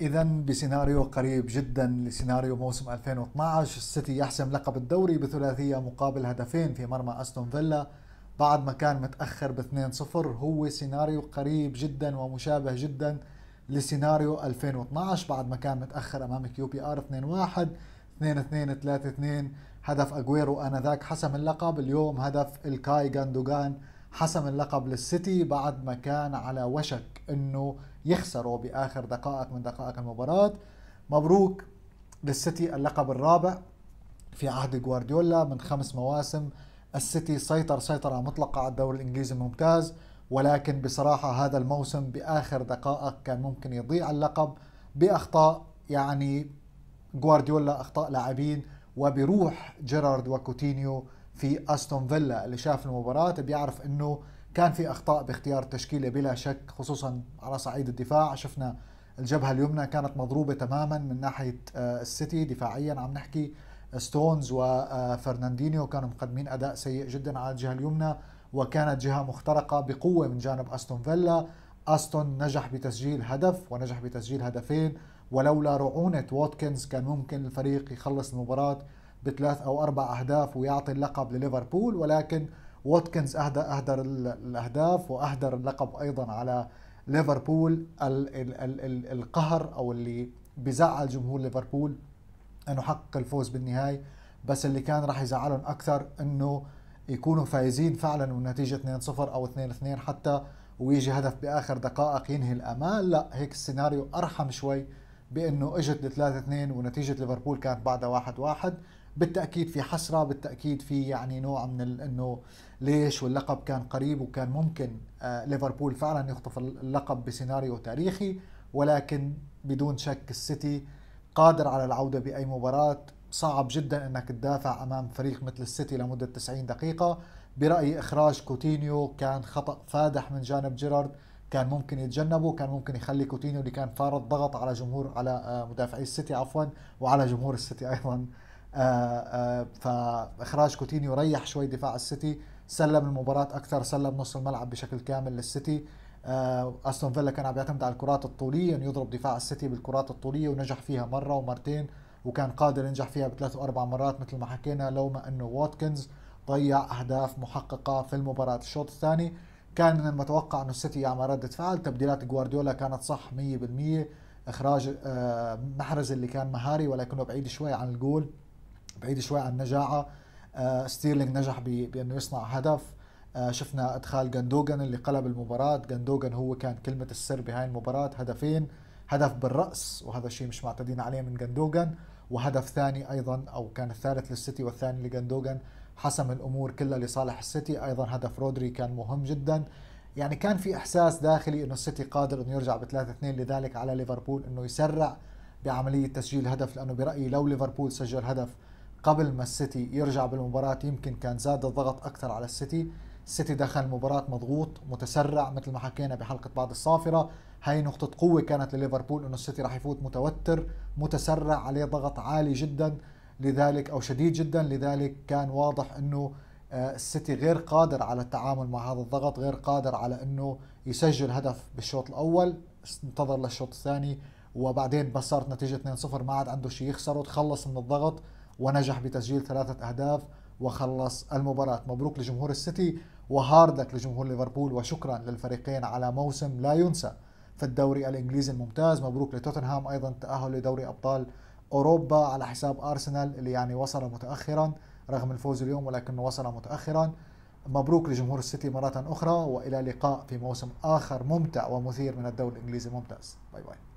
اذا بسيناريو قريب جدا لسيناريو موسم 2012 السيتي يحسم لقب الدوري بثلاثيه مقابل هدفين في مرمى استون فيلا بعد ما كان متاخر ب 2-0 هو سيناريو قريب جدا ومشابه جدا لسيناريو 2012 بعد ما كان متاخر امام كيو بي ار 2-1 2-2 3-2 هدف اجويرو انذاك حسم اللقب اليوم هدف الكاي غاندوغان حسم اللقب للسيتي بعد ما كان على وشك انه يخسروا باخر دقائق من دقائق المباراه مبروك للسيتي اللقب الرابع في عهد جوارديولا من خمس مواسم السيتي سيطر سيطرة مطلقة على الدوري الإنجليزي الممتاز ولكن بصراحة هذا الموسم بآخر دقائق كان ممكن يضيع اللقب بأخطاء يعني جوارديولا أخطاء لاعبين وبروح جيرارد وكوتينيو في استون فيلا اللي شاف المباراه بيعرف انه كان في اخطاء باختيار التشكيله بلا شك خصوصا على صعيد الدفاع شفنا الجبهه اليمنى كانت مضروبه تماما من ناحيه آه، السيتي دفاعيا عم نحكي ستونز وفرناندينيو آه، كانوا مقدمين اداء سيء جدا على الجهه اليمنى وكانت جهه مخترقه بقوه من جانب استون فيلا استون نجح بتسجيل هدف ونجح بتسجيل هدفين ولولا رعونه واتكنز كان ممكن الفريق يخلص المباراه بثلاث او اربع اهداف ويعطي اللقب لليفربول ولكن واتكنز اهدى اهدر الاهداف واهدر اللقب ايضا على ليفربول القهر او اللي بزعل جمهور ليفربول انه حقق الفوز بالنهايه بس اللي كان راح يزعلهم اكثر انه يكونوا فايزين فعلا والنتيجه 2-0 او 2-2 حتى ويجي هدف باخر دقائق ينهي الامال لا هيك السيناريو ارحم شوي بانه اجت 3-2 ونتيجه ليفربول كانت بعدها 1-1 بالتاكيد في حسره بالتاكيد في يعني نوع من انه ليش واللقب كان قريب وكان ممكن آه، ليفربول فعلا يخطف اللقب بسيناريو تاريخي ولكن بدون شك السيتي قادر على العوده باي مباراه صعب جدا انك تدافع امام فريق مثل السيتي لمده 90 دقيقه برايي اخراج كوتينيو كان خطا فادح من جانب جيرارد كان ممكن يتجنبه كان ممكن يخلي كوتينيو اللي كان فارض ضغط على جمهور على آه، مدافعي السيتي عفوا وعلى جمهور السيتي ايضا آه، آه، فاخراج كوتينيو ريح شوي دفاع السيتي سلم المباراة أكثر سلم نص الملعب بشكل كامل للسيتي آه، أستون فيلا كان عم يعتمد على الكرات الطولية انه يضرب دفاع السيتي بالكرات الطولية ونجح فيها مرة ومرتين وكان قادر ينجح فيها بثلاث وأربع مرات مثل ما حكينا لو ما أنه واتكنز ضيع أهداف محققة في المباراة الشوط الثاني كان من المتوقع أنه السيتي يعمل ردة فعل تبديلات جوارديولا كانت صح 100% إخراج محرز اللي كان مهاري ولكنه بعيد شوي عن الجول بعيد شوي عن النجاعه آه، ستيرلينج نجح بانه يصنع هدف آه، شفنا ادخال جندوجان اللي قلب المباراه جندوجان هو كان كلمه السر بهاي المباراه هدفين هدف بالراس وهذا الشيء مش معتدين عليه من جندوجان وهدف ثاني ايضا او كان الثالث للسيتي والثاني لجندوجان حسم الامور كلها لصالح السيتي ايضا هدف رودري كان مهم جدا يعني كان في احساس داخلي انه السيتي قادر انه يرجع بثلاثة اثنين لذلك على ليفربول انه يسرع بعمليه تسجيل هدف لانه برايي لو ليفربول سجل هدف قبل ما السيتي يرجع بالمباراة يمكن كان زاد الضغط أكثر على السيتي السيتي دخل المباراة مضغوط متسرع مثل ما حكينا بحلقة بعد الصافرة هاي نقطة قوة كانت لليفربول انه السيتي راح يفوت متوتر متسرع عليه ضغط عالي جدا لذلك او شديد جدا لذلك كان واضح انه آه، السيتي غير قادر على التعامل مع هذا الضغط غير قادر على انه يسجل هدف بالشوط الاول انتظر للشوط الثاني وبعدين بس صارت نتيجة 2-0 ما عاد عنده شيء يخسره تخلص من الضغط ونجح بتسجيل ثلاثة أهداف وخلص المباراة مبروك لجمهور السيتي وهاردك لجمهور ليفربول وشكرا للفريقين على موسم لا ينسى في الدوري الإنجليزي الممتاز مبروك لتوتنهام أيضا تأهل لدوري أبطال أوروبا على حساب أرسنال اللي يعني وصل متأخرا رغم الفوز اليوم ولكنه وصل متأخرا مبروك لجمهور السيتي مرة أخرى وإلى لقاء في موسم آخر ممتع ومثير من الدوري الإنجليزي الممتاز باي باي